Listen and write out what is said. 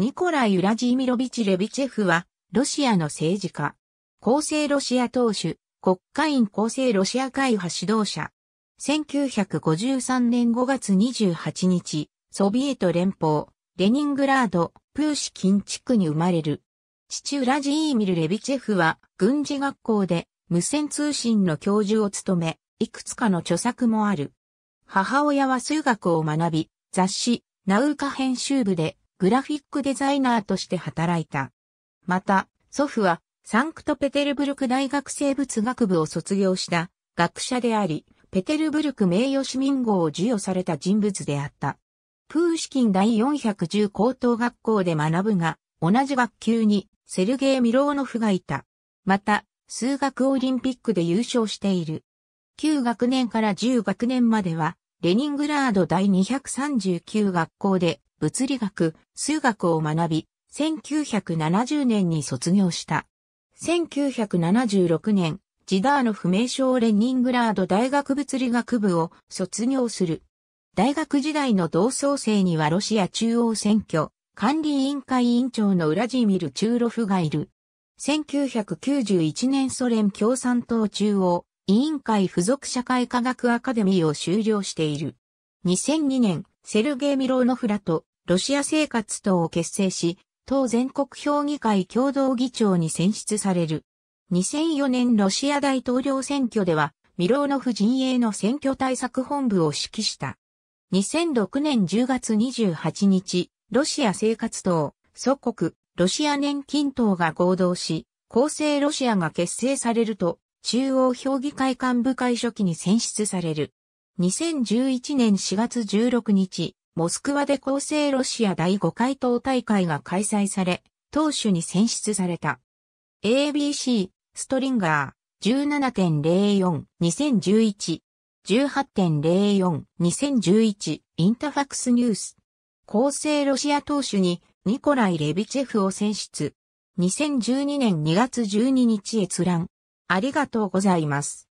ニコライ・ウラジーミロビチ・レビチェフは、ロシアの政治家。厚生ロシア党首、国会員厚生ロシア会派指導者。1953年5月28日、ソビエト連邦、レニングラード、プーシキン地区に生まれる。父ウラジーミル・レビチェフは、軍事学校で無線通信の教授を務め、いくつかの著作もある。母親は数学を学び、雑誌、ナウカ編集部でグラフィックデザイナーとして働いた。また、祖父はサンクトペテルブルク大学生物学部を卒業した学者であり、ペテルブルク名誉市民号を授与された人物であった。プーシキン第410高等学校で学ぶが、同じ学級にセルゲイ・ミローノフがいた。また、数学オリンピックで優勝している。9学年から10学年までは、レニングラード第239学校で物理学、数学を学び、1970年に卒業した。1976年、ジダーノ不明症レニングラード大学物理学部を卒業する。大学時代の同窓生にはロシア中央選挙管理委員会委員長のウラジーミル・チューロフがいる。1991年ソ連共産党中央委員会附属社会科学アカデミーを修了している。2002年、セルゲイ・ミローノフラとロシア生活党を結成し、党全国評議会共同議長に選出される。2004年ロシア大統領選挙では、ミローノフ陣営の選挙対策本部を指揮した。2006年10月28日、ロシア生活党、祖国、ロシア年金党が合同し、公正ロシアが結成されると、中央評議会幹部会書記に選出される。2011年4月16日、モスクワで構成。ロシア第5回党大会が開催され、党首に選出された。ABC、ストリンガー、17.04、2011、18.04-2011インタファクスニュース。構成。ロシア党首にニコライ・レビチェフを選出。2012年2月12日閲覧。ありがとうございます。